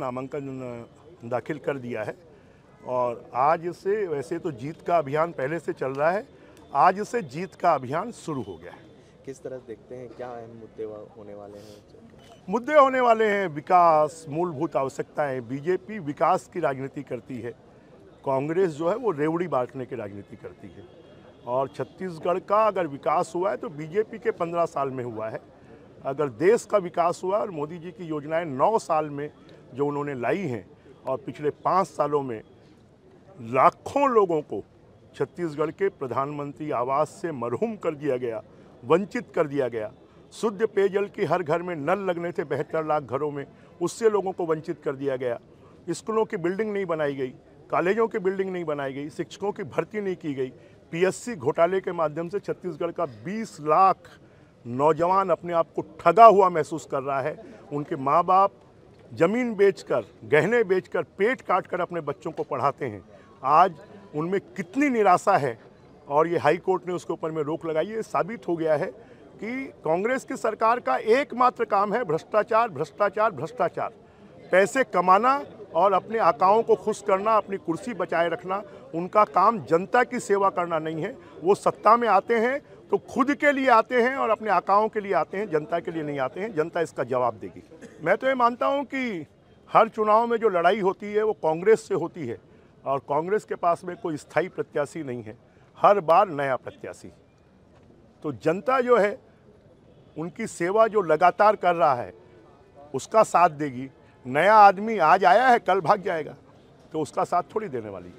नामांकन दाखिल कर दिया है और आज से वैसे तो जीत का अभियान पहले से चल रहा है आज से जीत का अभियान शुरू हो गया है किस तरह देखते हैं क्या अहम मुद्दे होने वाले हैं मुद्दे होने वाले हैं विकास मूलभूत आवश्यकताएं बीजेपी विकास की राजनीति करती है कांग्रेस जो है वो रेवड़ी बांटने की राजनीति करती है और छत्तीसगढ़ का अगर विकास हुआ है तो बीजेपी के पंद्रह साल में हुआ है अगर देश का विकास हुआ और मोदी जी की योजनाएं नौ साल में जो उन्होंने लाई हैं और पिछले पाँच सालों में लाखों लोगों को छत्तीसगढ़ के प्रधानमंत्री आवास से मरहूम कर दिया गया वंचित कर दिया गया शुद्ध पेयजल की हर घर में नल लगने थे बेहतर लाख घरों में उससे लोगों को वंचित कर दिया गया स्कूलों की बिल्डिंग नहीं बनाई गई कॉलेजों की बिल्डिंग नहीं बनाई गई शिक्षकों की भर्ती नहीं की गई पीएससी घोटाले के माध्यम से छत्तीसगढ़ का 20 लाख नौजवान अपने आप को ठगा हुआ महसूस कर रहा है उनके माँ बाप ज़मीन बेचकर गहने बेचकर पेट काट कर अपने बच्चों को पढ़ाते हैं आज उनमें कितनी निराशा है और ये हाई कोर्ट ने उसके ऊपर में रोक लगाई ये साबित हो गया है कि कांग्रेस की सरकार का एकमात्र काम है भ्रष्टाचार भ्रष्टाचार भ्रष्टाचार पैसे कमाना और अपने आकाओं को खुश करना अपनी कुर्सी बचाए रखना उनका काम जनता की सेवा करना नहीं है वो सत्ता में आते हैं तो खुद के लिए आते हैं और अपने आकाओं के लिए आते हैं जनता के लिए नहीं आते हैं जनता इसका जवाब देगी मैं तो ये मानता हूँ कि हर चुनाव में जो लड़ाई होती है वो कांग्रेस से होती है और कांग्रेस के पास में कोई स्थायी प्रत्याशी नहीं है हर बार नया प्रत्याशी तो जनता जो है उनकी सेवा जो लगातार कर रहा है उसका साथ देगी नया आदमी आज आया है कल भाग जाएगा तो उसका साथ थोड़ी देने वाली है